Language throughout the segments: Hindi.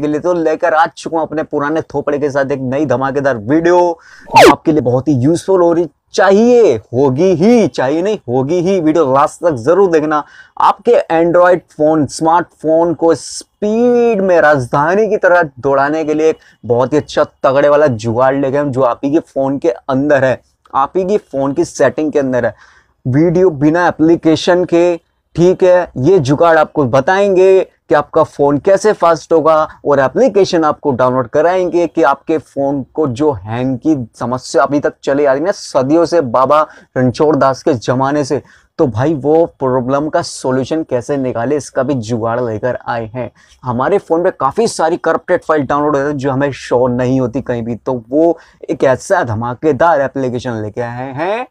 के लिए तो लेकर आ चुका हूँ अपने पुराने थोपड़े के साथ एक नई धमाकेदार वीडियो जो आपके लिए बहुत ही यूजफुल हो रही चाहिए होगी ही चाहिए नहीं होगी ही वीडियो लास्ट तक जरूर देखना आपके एंड्रॉयड फोन स्मार्टफोन को स्पीड में राजधानी की तरह दौड़ाने के लिए एक बहुत ही अच्छा तगड़े वाला जुगाड़ लेके हम जो आप ही के फोन के अंदर है आप ही के फोन की सेटिंग के अंदर है वीडियो बिना एप्लीकेशन के ठीक है ये जुगाड़ आपको बताएंगे कि आपका फ़ोन कैसे फास्ट होगा और एप्लीकेशन आपको डाउनलोड कराएंगे कि आपके फ़ोन को जो हैंग की समस्या अभी तक चले आ रही है सदियों से बाबा रणछोड़ दास के ज़माने से तो भाई वो प्रॉब्लम का सॉल्यूशन कैसे निकाले इसका भी जुगाड़ लेकर आए हैं हमारे फ़ोन पे काफ़ी सारी करप्टेड फाइल डाउनलोड होती है जो हमें शो नहीं होती कहीं भी तो वो एक ऐसा धमाकेदार एप्लीकेशन लेके आए हैं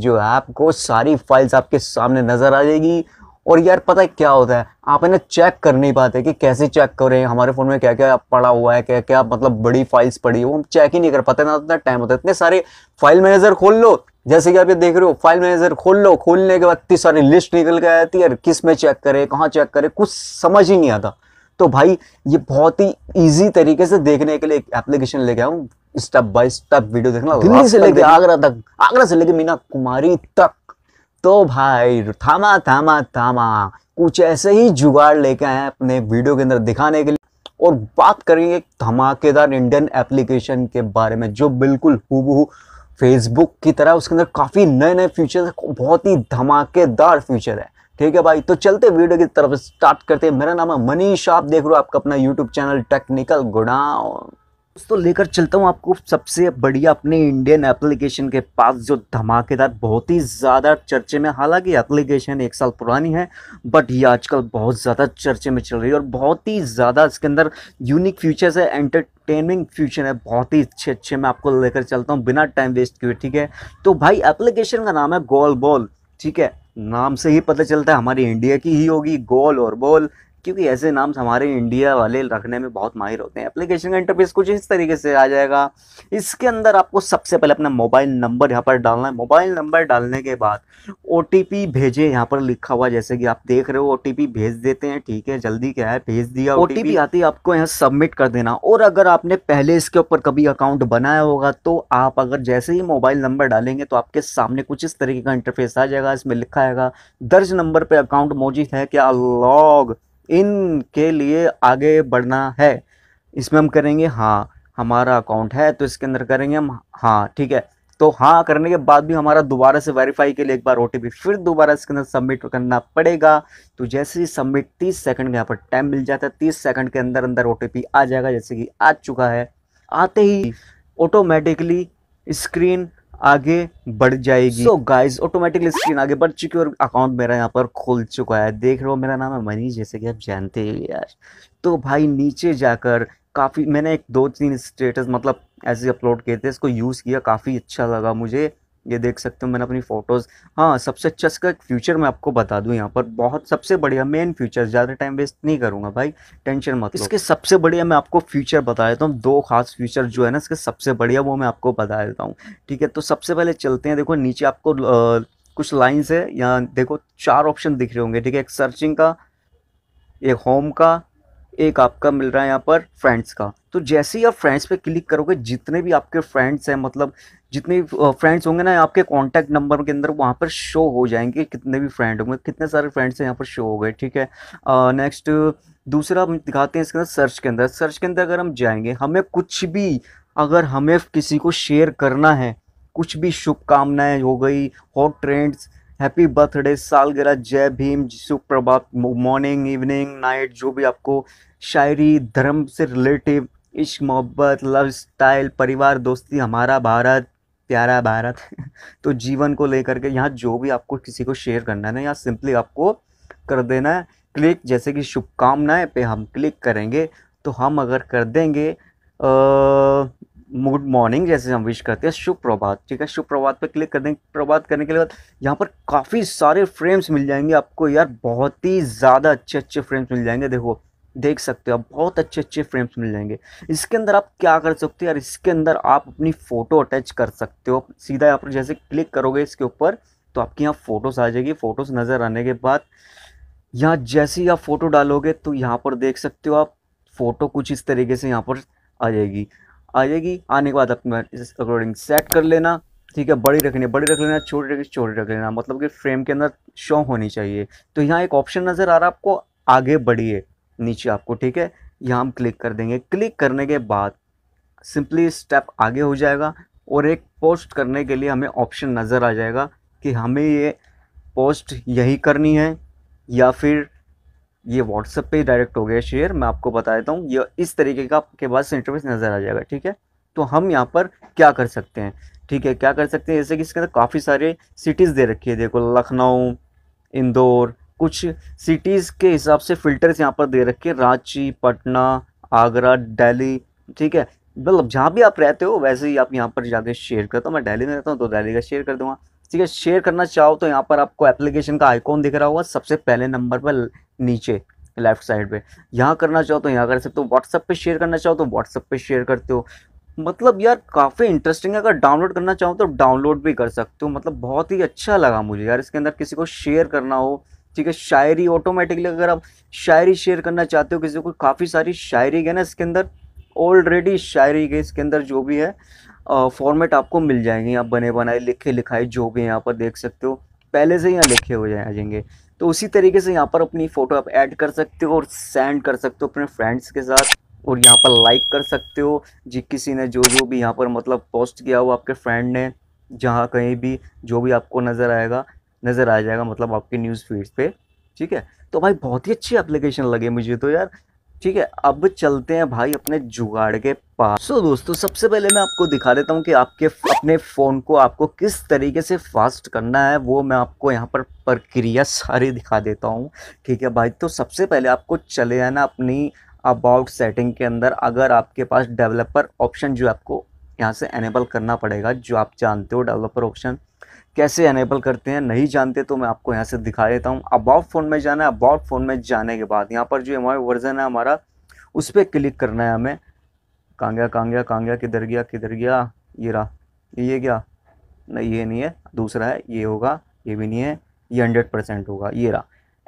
जो आपको सारी फाइल्स आपके सामने नज़र आ जाएगी और यार पता है क्या होता है आप है ना चेक कर नहीं पाते कि कैसे चेक करें हमारे फ़ोन में क्या क्या पड़ा हुआ है क्या क्या मतलब बड़ी फाइल्स पड़ी वो हम चेक ही नहीं कर पाते ना उतना टाइम होता है इतने सारे फाइल मैनेजर खोल लो जैसे कि आप ये देख रहे हो फाइल मैनेजर खोल लो खोलने के बाद इतनी सारी लिस्ट निकल के आती है यार किस में चेक करें कहाँ चेक करें कुछ समझ ही नहीं आता तो भाई ये बहुत ही ईजी तरीके से देखने के लिए एक एप्लीकेशन लेके आऊँ स्टेप बाय स्टेप वीडियो देखना दिल्ली से लेके आगरा तक आगरा से लेके मीना कुमारी तक तो भाई थामा थामा थामा कुछ ऐसे ही जुगाड़ लेके आए अपने वीडियो के अंदर दिखाने के लिए और बात करेंगे धमाकेदार इंडियन एप्लीकेशन के बारे में जो बिल्कुल हूबहू फेसबुक की तरह उसके अंदर काफ़ी नए नए फीचर है बहुत ही धमाकेदार फीचर है ठीक है भाई तो चलते वीडियो की तरफ स्टार्ट करते हैं मेरा नाम है मनीष आप देख रहे हो आपका अपना यूट्यूब चैनल टेक्निकल गुड़ा दोस्तों लेकर चलता हूँ आपको सबसे बढ़िया अपने इंडियन एप्लीकेशन के पास जो धमाकेदार बहुत ही ज़्यादा चर्चे में हालांकि एप्लीकेशन एक साल पुरानी है बट ये आजकल बहुत ज़्यादा चर्चे में चल रही है और बहुत ही ज़्यादा इसके अंदर यूनिक फीचर्स है एंटरटेनिंग फ्यूचर है बहुत ही अच्छे अच्छे मैं आपको लेकर चलता हूँ बिना टाइम वेस्ट किए ठीक है तो भाई एप्लीकेशन का नाम है गोल बॉल ठीक है नाम से ही पता चलता है हमारी इंडिया की ही होगी गोल और बॉल क्योंकि ऐसे नाम्स हमारे इंडिया वाले रखने में बहुत माहिर होते हैं एप्लीकेशन का इंटरफेस कुछ इस तरीके से आ जाएगा इसके अंदर आपको सबसे पहले अपना मोबाइल नंबर यहाँ पर डालना है मोबाइल नंबर डालने के बाद ओ भेजे यहाँ पर लिखा हुआ जैसे कि आप देख रहे हो ओ भेज देते हैं ठीक है जल्दी क्या है भेज दिया ओ आती है आपको यहाँ सबमिट कर देना और अगर आपने पहले इसके ऊपर कभी अकाउंट बनाया होगा तो आप अगर जैसे ही मोबाइल नंबर डालेंगे तो आपके सामने कुछ इस तरीके का इंटरफेस आ जाएगा इसमें लिखा जाएगा दर्ज नंबर पर अकाउंट मौजूद है क्या लॉग इनके लिए आगे बढ़ना है इसमें हम करेंगे हाँ हमारा अकाउंट है तो इसके अंदर करेंगे हम हाँ ठीक है तो हाँ करने के बाद भी हमारा दोबारा से वेरीफाई के लिए एक बार ओ फिर दोबारा इसके अंदर सबमिट करना पड़ेगा तो जैसे ही सबमिट तीस सेकंड यहाँ पर टाइम मिल जाता है तीस सेकंड के अंदर अंदर ओ आ जाएगा जैसे कि आ चुका है आते ही ऑटोमेटिकली स्क्रीन आगे बढ़ जाएगी सो गाइज ऑटोमेटिकली स्क्रीन आगे बढ़ चुकी है और अकाउंट मेरा यहाँ पर खुल चुका है देख रहे हो मेरा नाम है मनीष जैसे कि आप जानते हो यार तो भाई नीचे जाकर काफ़ी मैंने एक दो तीन स्टेटस मतलब ऐसे अपलोड किए थे इसको यूज़ किया काफ़ी अच्छा लगा मुझे ये देख सकते हो मैंने अपनी फ़ोटोज़ हाँ सबसे अच्छा इसका फ्यूचर मैं आपको बता दूँ यहाँ पर बहुत सबसे बढ़िया मेन फ्यूचर ज़्यादा टाइम वेस्ट नहीं करूँगा भाई टेंशन मत इसके सबसे बढ़िया मैं आपको फ्यूचर बता देता हूँ दो खास फ्यूचर जो है ना इसके सबसे बढ़िया वो मैं आपको बता देता हूँ ठीक है तो सबसे पहले चलते हैं देखो नीचे आपको कुछ लाइन्स है यहाँ देखो चार ऑप्शन दिख रहे होंगे ठीक है एक सर्चिंग का एक होम का एक आपका मिल रहा है यहाँ पर फ्रेंड्स का तो जैसे ही आप फ्रेंड्स पे क्लिक करोगे जितने भी आपके फ्रेंड्स हैं मतलब जितने फ्रेंड्स होंगे ना आपके कॉन्टैक्ट नंबर के अंदर वहाँ पर शो हो जाएंगे कितने भी फ्रेंड होंगे कितने सारे फ्रेंड्स हैं यहाँ पर शो हो गए ठीक है नेक्स्ट दूसरा हम दिखाते हैं इसके अंदर सर्च के अंदर सर्च के अंदर अगर हम जाएंगे हमें कुछ भी अगर हमें किसी को शेयर करना है कुछ भी शुभकामनाएं हो गई हॉट ट्रेंड्स हैप्पी बर्थडे सालगिरह जय भीम सुप्रभात मॉर्निंग इवनिंग नाइट जो भी आपको शायरी धर्म से रिलेटिव इश्क मोहब्बत लव स्टाइल परिवार दोस्ती हमारा भारत प्यारा भारत तो जीवन को लेकर के यहाँ जो भी आपको किसी को शेयर करना है ना यहाँ सिंपली आपको कर देना है क्लिक जैसे कि शुभकामनाएं पे हम क्लिक करेंगे तो हम अगर कर देंगे आ, गुड मॉर्निंग जैसे हम विश करते हैं शुभ प्रभात ठीक है शुभ प्रभात पर क्लिक कर दें प्रभात करने के बाद यहाँ पर काफ़ी सारे फ्रेम्स मिल जाएंगे आपको यार बहुत ही ज़्यादा अच्छे अच्छे फ्रेम्स मिल जाएंगे देखो देख सकते हो आप बहुत अच्छे अच्छे फ्रेम्स मिल जाएंगे इसके अंदर आप क्या कर सकते हो यार इसके अंदर आप अपनी फ़ोटो अटैच कर सकते हो सीधा यहाँ पर जैसे क्लिक करोगे इसके ऊपर तो आपके यहाँ फ़ोटोज़ आ जाएगी फ़ोटोज़ नज़र आने के बाद यहाँ जैसे ही आप फ़ोटो डालोगे तो यहाँ पर देख सकते हो आप फ़ोटो कुछ इस तरीके से यहाँ पर आ जाएगी आ जाएगी आने के बाद अपना इस अकॉर्डिंग सेट कर लेना ठीक है बड़ी रखनी बड़ी रख लेना छोटी रखनी छोटी रख लेना मतलब कि फ्रेम के अंदर शो होनी चाहिए तो यहाँ एक ऑप्शन नज़र आ रहा है आपको आगे बढ़िए नीचे आपको ठीक है यहाँ हम क्लिक कर देंगे क्लिक करने के बाद सिंपली स्टेप आगे हो जाएगा और एक पोस्ट करने के लिए हमें ऑप्शन नज़र आ जाएगा कि हमें ये पोस्ट यही करनी है या फिर ये व्हाट्सएप पे डायरेक्ट हो गया शेयर मैं आपको बता देता हूँ ये इस तरीके का आपके पास इंटरफेस नज़र आ जाएगा ठीक है तो हम यहाँ पर क्या कर सकते हैं ठीक है क्या कर सकते हैं जैसे कि इसके अंदर काफ़ी सारे सिटीज़ दे रखी है देखो लखनऊ इंदौर कुछ सिटीज़ के हिसाब से फ़िल्टर्स यहाँ पर दे रखे हैं रांची पटना आगरा दिल्ली ठीक है मतलब जहाँ भी आप रहते हो वैसे ही आप यहाँ पर जाके शेयर करते हो मैं दिल्ली में रहता हूँ तो दिल्ली का शेयर कर दूँगा ठीक है शेयर करना चाहो तो यहाँ पर आपको एप्लीकेशन का आइकॉन दिख रहा होगा सबसे पहले नंबर पर नीचे लेफ्ट साइड पे यहाँ करना चाहो तो यहाँ कर सकते हो व्हाट्सअप पे शेयर करना चाहो तो व्हाट्सअप पे शेयर करते हो मतलब यार काफ़ी इंटरेस्टिंग है अगर डाउनलोड करना चाहो तो डाउनलोड भी कर सकते हो मतलब बहुत ही अच्छा लगा मुझे यार इसके अंदर किसी को शेयर करना हो ठीक है शायरी ऑटोमेटिकली अगर आप शायरी शेयर करना चाहते हो किसी को काफ़ी सारी शायरी है ना इसके अंदर ऑलरेडी शायरी के इसके अंदर जो भी है फॉर्मेट आपको मिल जाएंगे आप बने बनाए लिखे लिखाए जो भी यहाँ पर देख सकते हो पहले से ही यहाँ लिखे हो आ जाएंगे तो उसी तरीके से यहाँ पर अपनी फ़ोटो आप ऐड कर सकते हो और सेंड कर सकते हो अपने फ्रेंड्स के साथ और यहाँ पर लाइक कर सकते हो जी किसी ने जो जो भी यहाँ पर मतलब पोस्ट किया हो आपके फ्रेंड ने जहाँ कहीं भी जो भी आपको नज़र आएगा नज़र आ जाएगा मतलब आपके न्यूज़ फीड्स पे ठीक है तो भाई बहुत ही अच्छी एप्लीकेशन लगे मुझे तो यार ठीक है अब चलते हैं भाई अपने जुगाड़ के पास सो so, दोस्तों सबसे पहले मैं आपको दिखा देता हूँ कि आपके अपने फ़ोन को आपको किस तरीके से फास्ट करना है वो मैं आपको यहाँ पर प्रक्रिया सारी दिखा देता हूँ ठीक है भाई तो सबसे पहले आपको चले जाना अपनी अबाउट सेटिंग के अंदर अगर आपके पास डेवलपर ऑप्शन जो आपको यहाँ से एनेबल करना पड़ेगा जो आप जानते हो डेवलपर ऑप्शन कैसे अनेबल करते हैं नहीं जानते तो मैं आपको यहाँ से दिखा देता हूँ अबाउट फ़ोन में जाना है अबाउट फ़ोन में जाने के बाद यहाँ पर जो एम वर्जन है हमारा उस पर क्लिक करना है हमें कांग्या कांग्या कांग्या किधर गया किधर गया ये रहा ये क्या नहीं ये नहीं है दूसरा है ये होगा ये भी नहीं है ये हंड्रेड परसेंट होगा ये रहा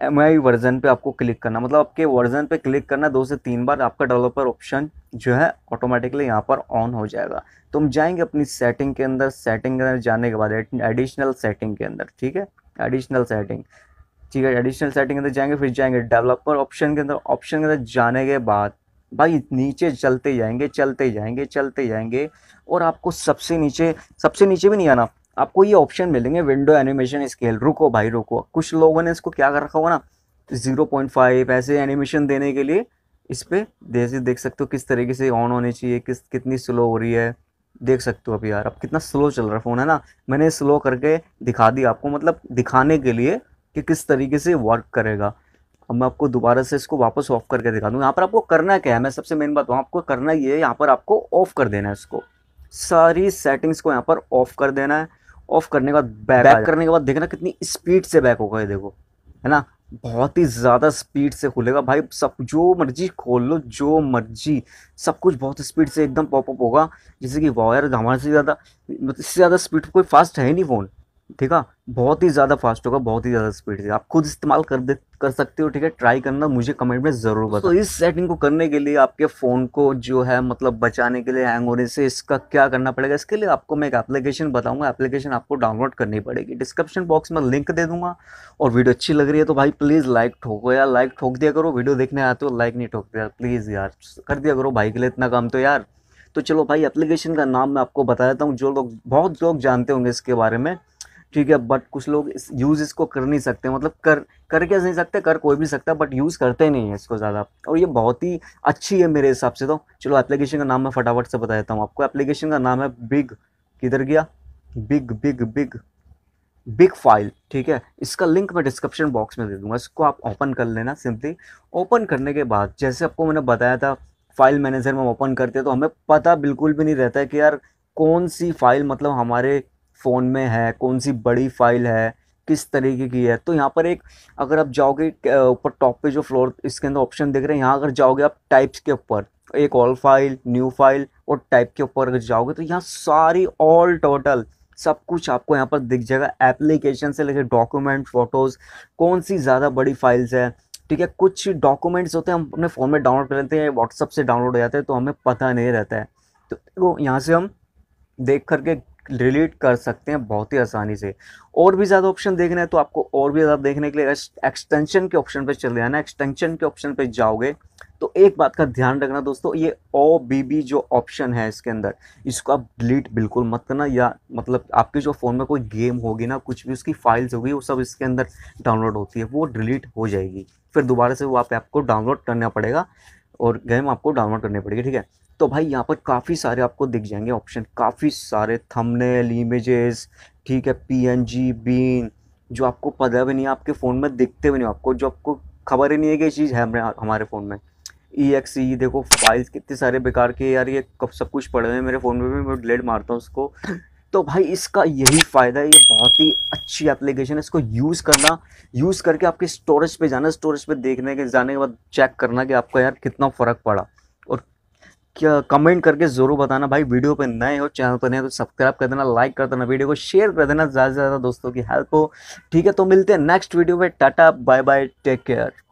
एम आई वर्जन पर आपको क्लिक करना मतलब आपके वर्जन पे क्लिक करना दो से तीन बार आपका डेवलपर ऑप्शन जो है ऑटोमेटिकली यहाँ पर ऑन हो जाएगा तो हम जाएंगे अपनी सेटिंग के अंदर सेटिंग के अंदर जाने के बाद एडिशनल सेटिंग के अंदर ठीक है एडिशनल सेटिंग ठीक है एडिशनल सेटिंग के अंदर जाएंगे फिर जाएंगे डेवलपर ऑप्शन के अंदर ऑप्शन के अंदर जाने के बाद भाई नीचे चलते जाएंगे चलते जाएंगे चलते जाएंगे और आपको सबसे नीचे सबसे नीचे भी नहीं आना आपको ये ऑप्शन मिलेंगे विंडो एनिमेशन स्केल रुको भाई रुको कुछ लोगों ने इसको क्या कर रखा होगा ना ज़ीरो पॉइंट फाइव ऐसे एनिमेशन देने के लिए इस पर जैसे देख सकते हो किस तरीके से ऑन होनी चाहिए किस कितनी स्लो हो रही है देख सकते हो अभी यार अब कितना स्लो चल रहा है फ़ोन है ना मैंने स्लो करके दिखा दी आपको मतलब दिखाने के लिए कि किस तरीके से वर्क करेगा अब मैं आपको दोबारा से इसको वापस ऑफ करके दिखा दूँ यहाँ पर आपको करना क्या है मैं सबसे मेन बात हूँ तो आपको करना ये है यहाँ पर आपको ऑफ़ कर देना है इसको सारी सेटिंग्स को यहाँ पर ऑफ़ कर देना है ऑफ करने के बाद बैक, बैक करने के बाद देखना कितनी स्पीड से बैक होगा ये देखो है ना बहुत ही ज़्यादा स्पीड से खुलेगा भाई सब जो मर्जी खोल लो जो मर्जी सब कुछ बहुत स्पीड से एकदम पॉपअप होगा जैसे कि वायर हमारे से ज़्यादा मतलब इससे ज़्यादा स्पीड तो कोई फास्ट है नहीं फ़ोन ठीक है बहुत ही ज़्यादा फास्ट होगा बहुत ही ज़्यादा स्पीड से आप खुद इस्तेमाल कर दे कर सकते हो ठीक है ट्राई करना मुझे कमेंट में ज़रूर बताओ तो इस सेटिंग को करने के लिए आपके फ़ोन को जो है मतलब बचाने के लिए हैंग होने से इसका क्या करना पड़ेगा इसके लिए आपको मैं एक एप्लीकेशन बताऊंगा एप्लीकेशन आपको डाउनलोड करनी पड़ेगी डिस्क्रिप्शन बॉक्स में लिंक दे दूँगा और वीडियो अच्छी लग रही है तो भाई प्लीज़ लाइक ठोको यार लाइक ठोक दिया करो वीडियो देखने आते हो लाइक नहीं ठोक दिया प्लीज़ यार कर दिया करो भाई के लिए इतना काम तो यार तो चलो भाई एप्लीकेशन का नाम मैं आपको बता देता हूँ जो लोग बहुत लोग जानते होंगे इसके बारे में ठीक है बट कुछ लोग इस, यूज़ इसको कर नहीं सकते मतलब कर कर क्या नहीं सकते कर कोई भी सकता बट यूज़ करते नहीं है इसको ज़्यादा और ये बहुत ही अच्छी है मेरे हिसाब से तो चलो एप्लीकेशन का नाम मैं फटाफट से बता देता हूँ आपको एप्लीकेशन का नाम है बिग किधर गया big big big big file ठीक है इसका लिंक मैं डिस्क्रिप्शन बॉक्स में दे दूंगा इसको आप ओपन कर लेना सिंपली ओपन करने के बाद जैसे आपको मैंने बताया था फाइल मैनेजर में ओपन करते हैं तो हमें पता बिल्कुल भी नहीं रहता है कि यार कौन सी फाइल मतलब हमारे फ़ोन में है कौन सी बड़ी फाइल है किस तरीके की है तो यहाँ पर एक अगर आप जाओगे ऊपर टॉप पे जो फ्लोर इसके अंदर ऑप्शन देख रहे हैं यहाँ अगर जाओगे आप टाइप्स के ऊपर एक ऑल फाइल न्यू फाइल और टाइप के ऊपर अगर जाओगे तो यहाँ सारी ऑल टोटल सब कुछ आपको यहाँ पर दिख जाएगा एप्लीकेशन से लेकर डॉक्यूमेंट फ़ोटोज़ कौन सी ज़्यादा बड़ी फाइल्स है ठीक है कुछ डॉक्यूमेंट्स होते हैं हम अपने फ़ोन में डाउनलोड कर लेते हैं व्हाट्सअप से डाउनलोड हो जाते हैं तो हमें पता नहीं रहता है तो यहाँ से हम देख करके रिलेट कर सकते हैं बहुत ही आसानी से और भी ज़्यादा ऑप्शन देखना है तो आपको और भी ज़्यादा देखने के लिए एक्सटेंशन के ऑप्शन पर चले जाना एक्सटेंशन के ऑप्शन पर जाओगे तो एक बात का ध्यान रखना दोस्तों ये ओ बी बी जो ऑप्शन है इसके अंदर इसको आप डिलीट बिल्कुल मत करना या मतलब आपके जो फ़ोन में कोई गेम होगी ना कुछ भी उसकी फाइल्स होगी वो सब इसके अंदर डाउनलोड होती है वो डिलीट हो जाएगी फिर दोबारा से वो आप ऐप को डाउनलोड करना पड़ेगा और गेम आपको डाउनलोड करनी पड़ेगी ठीक है तो भाई यहाँ पर काफ़ी सारे आपको दिख जाएंगे ऑप्शन काफ़ी सारे थंबनेल इमेजेस ठीक है पीएनजी बीन जो आपको पता भी नहीं है आपके फ़ोन में दिखते भी नहीं आपको जो आपको खबर ही नहीं है कि ये चीज़ है हमारे फ़ोन में ई एक्स ई देखो फाइल्स कितने सारे बेकार के यार ये कब सब कुछ पड़े हुए हैं मेरे फ़ोन में भी मैं डिलेट मारता हूँ उसको तो भाई इसका यही फ़ायदा है ये बहुत ही अच्छी एप्लीकेशन है इसको यूज़ करना यूज़ करके आपके स्टोरेज पे जाना स्टोरेज पे देखने के जाने के बाद चेक करना कि आपका यार कितना फ़र्क पड़ा और क्या कमेंट करके ज़रूर बताना भाई वीडियो पे नए हो चैनल पर नए हो तो सब्सक्राइब कर देना लाइक कर देना वीडियो को शेयर कर देना ज़्यादा से ज़्यादा दोस्तों की हेल्प हो ठीक है तो मिलते हैं नेक्स्ट वीडियो में tata bye bye take care